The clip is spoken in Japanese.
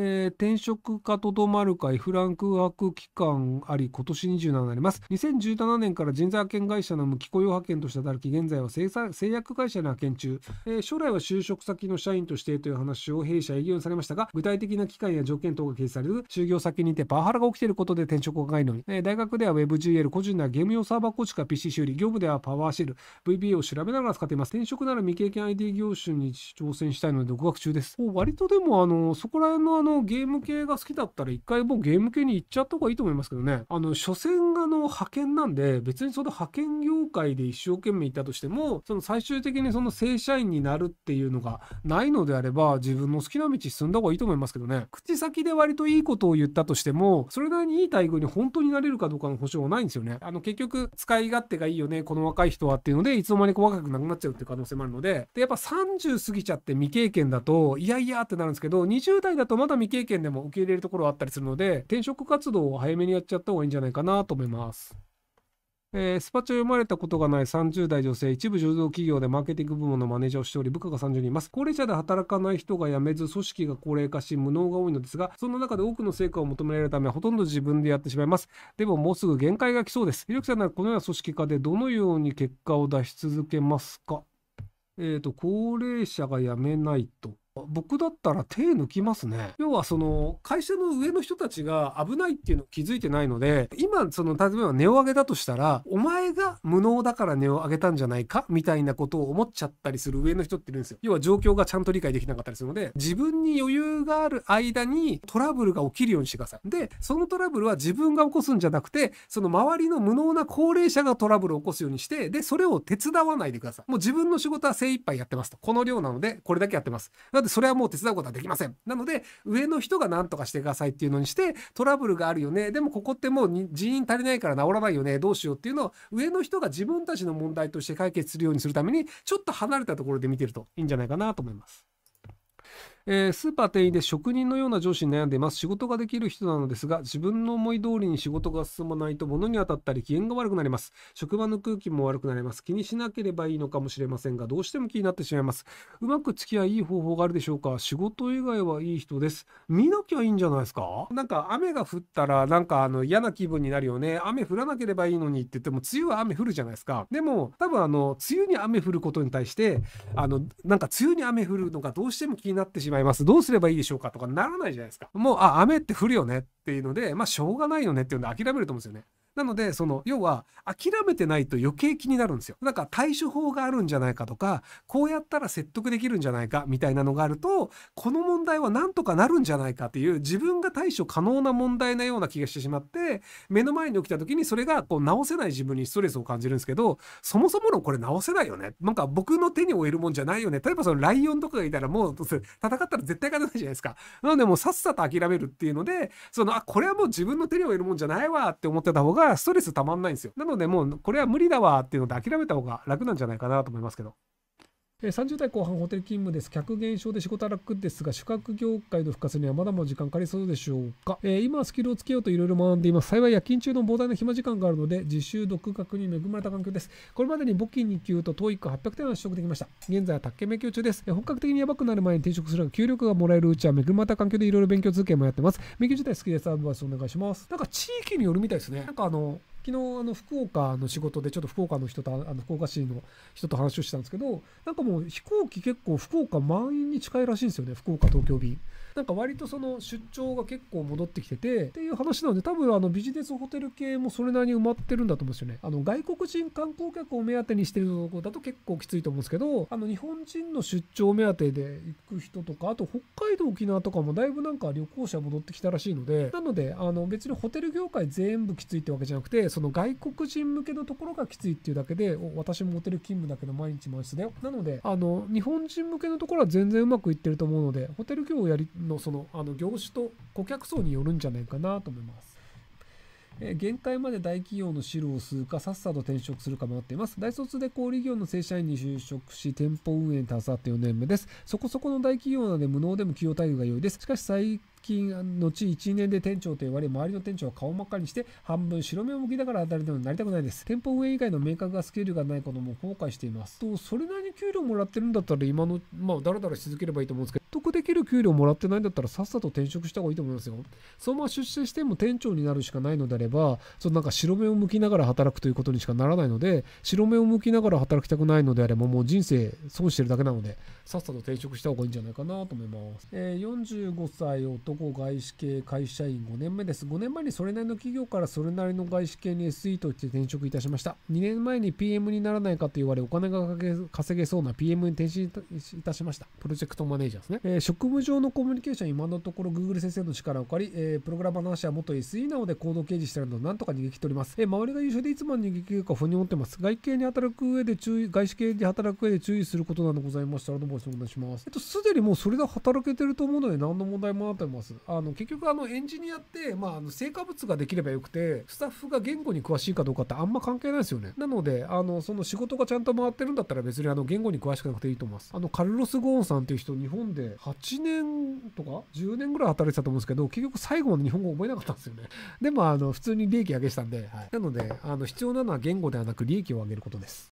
えー、転職かとどまるかフランク泊期間あり今年27になります2017年から人材派遣会社の無期雇用派遣として働き現在は製薬会社に派遣中、えー、将来は就職先の社員としてという話を弊社営業にされましたが具体的な期間や条件等が掲示される就業先にてパワハラが起きていることで転職がないのに、えー、大学では WebGL 個人ではゲーム用サーバー構築か PC 修理業務ではパワーシェル VBA を調べながら使っています転職なら未経験 i d 業種に挑戦したいので独学中です割とでもあのそこら辺のあののゲーム系が好きだったら一回もうゲーム系に行っちゃった方がいいと思いますけどね。あの、所詮がの派遣なんで、別にその派遣業界で一生懸命行ったとしても、その最終的にその正社員になるっていうのがないのであれば、自分の好きな道進んだ方がいいと思いますけどね。口先で割といいことを言ったとしても、それなりにいい待遇に本当になれるかどうかの保証はないんですよね。あの、結局、使い勝手がいいよね、この若い人はっていうので、いつの間にか若くなくなっちゃうっていう可能性もあるので、で、やっぱ30過ぎちゃって未経験だと、いやいやってなるんですけど、20代だとまだだ未経験でも受け入れるところはあったりするので、転職活動を早めにやっちゃった方がいいんじゃないかなと思います。えー、スパチャ読まれたことがない30代女性、一部上場企業でマーケティング部門のマネージャーをしており、部下が30人います。高齢者で働かない人が辞めず、組織が高齢化し、無能が多いのですが、その中で多くの成果を求められるため、ほとんど自分でやってしまいます。でも、もうすぐ限界が来そうです。ひろきさんならこのような組織化で、どのように結果を出し続けますかえっ、ー、と、高齢者が辞めないと。僕だったら手抜きますね。要はその会社の上の人たちが危ないっていうのを気づいてないので、今その例えば値を上げたとしたら、お前が無能だから値を上げたんじゃないかみたいなことを思っちゃったりする上の人っているんですよ。要は状況がちゃんと理解できなかったりするので、自分に余裕がある間にトラブルが起きるようにしてください。で、そのトラブルは自分が起こすんじゃなくて、その周りの無能な高齢者がトラブルを起こすようにして、で、それを手伝わないでください。もう自分の仕事は精一杯やってますと。この量なので、これだけやってます。でそれはもう手伝うことはできません。なので、上の人が何とかしてくださいっていうのにして、トラブルがあるよね。でもここってもう人員足りないから治らないよね。どうしようっていうのを、上の人が自分たちの問題として解決するようにするために、ちょっと離れたところで見てるといいんじゃないかなと思います。えー、スーパー店員で職人のような上司に悩んでいます仕事ができる人なのですが自分の思い通りに仕事が進まないと物に当たったり機嫌が悪くなります職場の空気も悪くなります気にしなければいいのかもしれませんがどうしても気になってしまいますうまく付き合いいい方法があるでしょうか仕事以外はいい人です見なきゃいいんじゃないですかなんか雨が降ったらなんかあの嫌な気分になるよね雨降らなければいいのにって言っても梅雨は雨降るじゃないですかでも多分あの梅雨に雨降ることに対してあのなんか梅雨に雨降るのがどうしても気になってしまいいますどうすればいいでしょうかとかならないじゃないですかもうあ雨って降るよねっていうのでまあしょうがないよねっていうので諦めると思うんですよねなので、その、要は、諦めてないと余計気になるんですよ。なんか対処法があるんじゃないかとか、こうやったら説得できるんじゃないか、みたいなのがあると、この問題はなんとかなるんじゃないかっていう、自分が対処可能な問題なような気がしてしまって、目の前に起きた時にそれが、こう、直せない自分にストレスを感じるんですけど、そもそものこれ直せないよね。なんか僕の手に負えるもんじゃないよね。例えばそのライオンとかがいたらもう、戦ったら絶対勝てないじゃないですか。なのでもうさっさと諦めるっていうので、その、あ、これはもう自分の手に負えるもんじゃないわって思ってた方が、ストレスたまんないんですよ。なのでもうこれは無理だわっていうので諦めた方が楽なんじゃないかなと思いますけど。30代後半ホテル勤務です。客減少で仕事楽ですが、宿泊業界の復活にはまだまだ時間かかりそうでしょうか。えー、今はスキルをつけようといろいろ学んでいます。幸い夜勤中の膨大な暇時間があるので、自習独学に恵まれた環境です。これまでに募金2級とトーイック8 0 0点は取得できました。現在は宅建勉強中です。えー、本格的にやばくなる前に転職するが、給料がもらえるうちは恵まれた環境でいろいろ勉強続けもやってます。勉強自体好きです。アドバイスお願いします。なんか地域によるみたいですね。なんかあの、昨日あの福岡の仕事でちょっと福岡の人とあの福岡市の人と話をしてたんですけどなんかもう飛行機結構福岡満員に近いらしいんですよね福岡東京便なんか割とその出張が結構戻ってきててっていう話なので多分あのビジネスホテル系もそれなりに埋まってるんだと思うんですよねあの外国人観光客を目当てにしてるとこだと結構きついと思うんですけどあの日本人の出張目当てで行く人とかあと北海道沖縄とかもだいぶなんか旅行者戻ってきたらしいのでなのであの別にホテル業界全部きついってわけじゃなくてその外国人向けのところがきついっていうだけで、私もモテる勤務だけど毎日満室だよ。なので、あの、日本人向けのところは全然うまくいってると思うので、ホテル業をやりの、その、あの、業種と顧客層によるんじゃないかなと思います。え限界まで大企業の資料を吸うか、さっさと転職するか迷っています。大卒で小売業の正社員に就職し、店舗運営に携わって4年目です。そこそこの大企業なので無能でも企業待遇が良いです。しかし、最近、後1年で店長と言われ、周りの店長は顔真っ赤にして、半分白目を向きながらりでもなりたくないです。店舗運営以外の明確なスケールがないことも後悔しています。と、それなりに給料もらってるんだったら、今の、まあ、だらだらし続ければいいと思うんですけど、得できる給料もらってないんだったらさっさと転職した方がいいと思いますよ。そのまま出社しても店長になるしかないのであれば、そのなんか白目を向きながら働くということにしかならないので、白目を向きながら働きたくないのであれば、もう人生損してるだけなので、さっさと転職した方がいいんじゃないかなと思います。えー、45歳男外資系会社員5年目です。5年前にそれなりの企業からそれなりの外資系に SE として転職いたしました。2年前に PM にならないかと言われ、お金が稼げそうな PM に転身いたしました。プロジェクトマネージャーですね。ね、えー、職務上のコミュニケーション今のところ Google 先生の力を借り、えー、プログラマーの話は元 SE なので行動掲示してるのをなんとか逃げ切っております、えー、周りが優秀でいつも逃げ切るか不に思ってます外形に働く上で注意外資系で働く上で注意することなどございましたらどうもお願いしますえっとすでにもうそれで働けてると思うので何の問題もなってますあの結局あのエンジニアって、まあ、あの成果物ができればよくてスタッフが言語に詳しいかどうかってあんま関係ないですよねなのであのその仕事がちゃんと回ってるんだったら別にあの言語に詳しくなくていいと思いますあのカルロス・ゴーンさんっていう人日本で8年とか10年ぐらい働いてたと思うんですけど結局最後まで日本語覚えなかったんですよねでもあの普通に利益上げしたんで、はい、なのであの必要なのは言語ではなく利益を上げることです